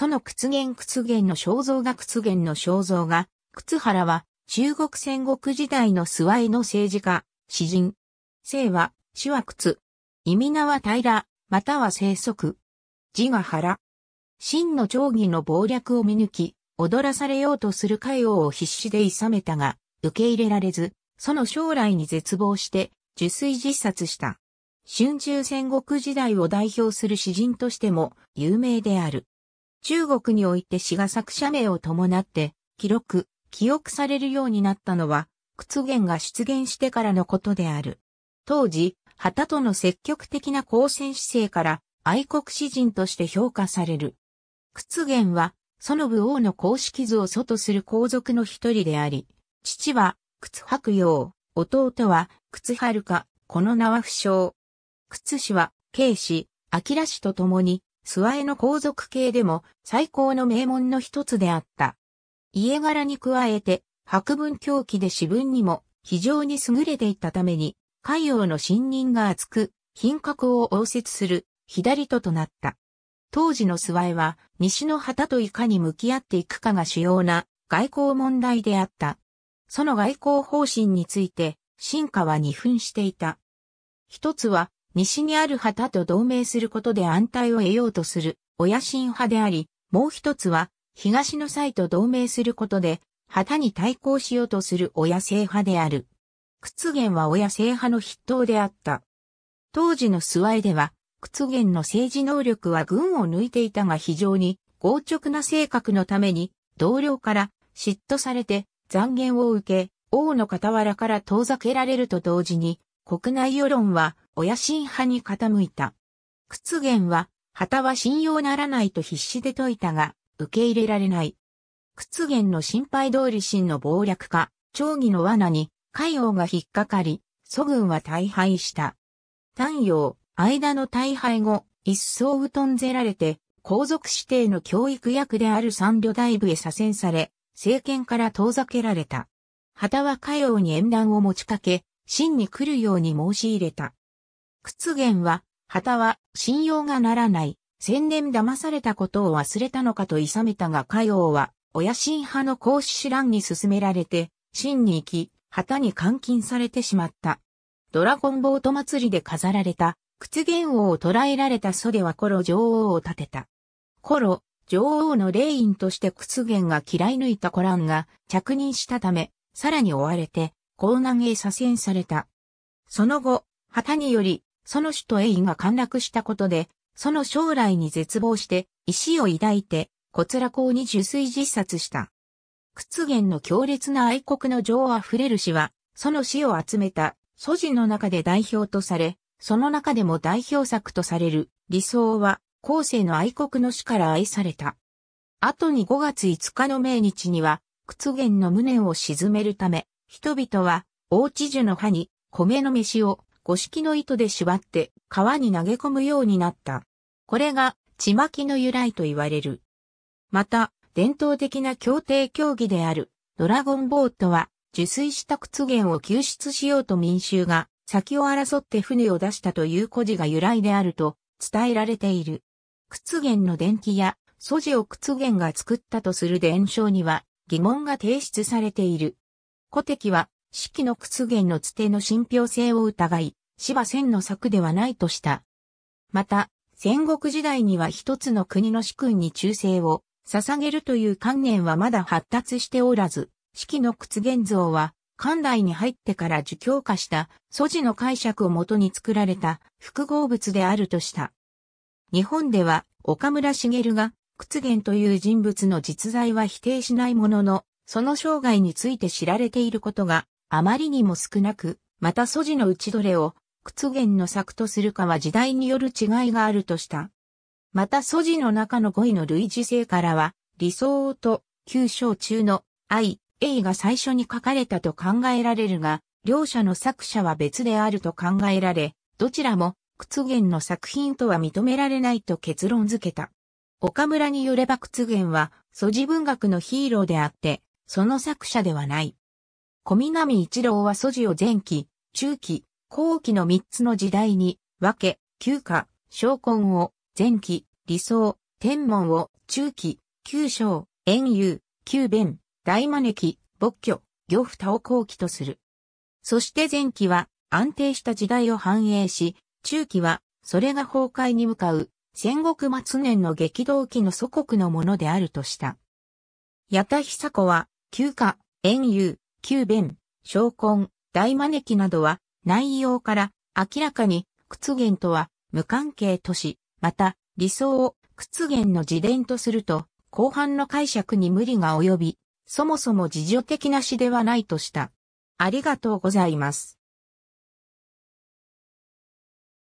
その屈原屈原の肖像画屈原の肖像画、屈原は中国戦国時代の諏訪の政治家、詩人。姓は、詩は屈。意味名は平、または生息。字が原。真の長義の謀略を見抜き、踊らされようとする海王を必死でさめたが、受け入れられず、その将来に絶望して、受水自殺した。春秋戦国時代を代表する詩人としても有名である。中国において詩が作者名を伴って、記録、記憶されるようになったのは、屈原が出現してからのことである。当時、旗との積極的な交戦姿勢から愛国詩人として評価される。屈原は、その武王の公式図を祖とする皇族の一人であり、父は、屈白陽、弟は、屈春か、この名は不詳。屈氏は、慶氏、明氏と共に、諏訪への皇族系でも最高の名門の一つであった。家柄に加えて、博文狂気で私文にも非常に優れていたために、海洋の信任が厚く、品格を応接する左ととなった。当時の諏訪エは、西の旗といかに向き合っていくかが主要な外交問題であった。その外交方針について、進化は二分していた。一つは、西にある旗と同盟することで安泰を得ようとする、親心派であり、もう一つは、東の際と同盟することで、旗に対抗しようとする親政派である。屈原は親政派の筆頭であった。当時の諏訪絵では、屈原の政治能力は群を抜いていたが非常に硬直な性格のために、同僚から嫉妬されて残言を受け、王の傍らから遠ざけられると同時に、国内世論は親心派に傾いた。屈原は、旗は信用ならないと必死で説いたが、受け入れられない。屈原の心配通り真の謀略化、長義の罠に、海王が引っかかり、祖軍は大敗した。丹陽、間の大敗後、一層うとんぜられて、皇族指定の教育役である三旅大部へ左遷され、政権から遠ざけられた。旗は海王に縁談を持ちかけ、真に来るように申し入れた。屈原は、旗は信用がならない、千年騙されたことを忘れたのかと諌めたが海王は、親新派の孔子蘭に勧められて、真に行き、旗に監禁されてしまった。ドラゴンボート祭りで飾られた、屈原王を捕らえられた祖ではコロ女王を立てた。コロ、女王の霊員として屈原が嫌い抜いたコランが着任したため、さらに追われて、江南へ左遷された。その後、旗により、その首都イが陥落したことで、その将来に絶望して、石を抱いて、小倉公に受水自殺した。屈原の強烈な愛国の情あふれる詩は、その詩を集めた、素字の中で代表とされ、その中でも代表作とされる、理想は、後世の愛国の詩から愛された。後に5月5日の命日には、屈原の無念を沈めるため、人々は、大知樹の葉に、米の飯を、五色の糸で縛って川に投げ込むようになった。これが、ちまきの由来と言われる。また、伝統的な協定競技である、ドラゴンボートは、受水した屈原を救出しようと民衆が、先を争って船を出したという故事が由来であると伝えられている。屈原の伝記や、素地を屈原が作ったとする伝承には、疑問が提出されている。古敵は、四季の屈原のつての信憑性を疑い、芝千の策ではないとした。また、戦国時代には一つの国の主君に忠誠を捧げるという観念はまだ発達しておらず、四季の屈原像は、関代に入ってから儒教化した素地の解釈をもとに作られた複合物であるとした。日本では岡村茂が屈原という人物の実在は否定しないものの、その生涯について知られていることがあまりにも少なく、また素地の内ちどれを屈原の作とするかは時代による違いがあるとした。また素地の中の語彙の類似性からは、理想と旧章中の I、A が最初に書かれたと考えられるが、両者の作者は別であると考えられ、どちらも屈原の作品とは認められないと結論付けた。岡村によれば屈原は素地文学のヒーローであって、その作者ではない。小南一郎は素地を前期、中期、後期の3つの時代に、分け、旧家、昇魂を、前期、理想、天文を、中期、旧章、遠遊、旧弁、大招き、勃挙、漁夫を後期とする。そして前期は、安定した時代を反映し、中期は、それが崩壊に向かう、戦国末年の激動期の祖国のものであるとした。八田久子は、旧家、遠遊、旧弁、昇魂、大招きなどは、内容から明らかに屈原とは無関係とし、また理想を屈原の自伝とすると後半の解釈に無理が及び、そもそも自助的な詩ではないとした。ありがとうございます。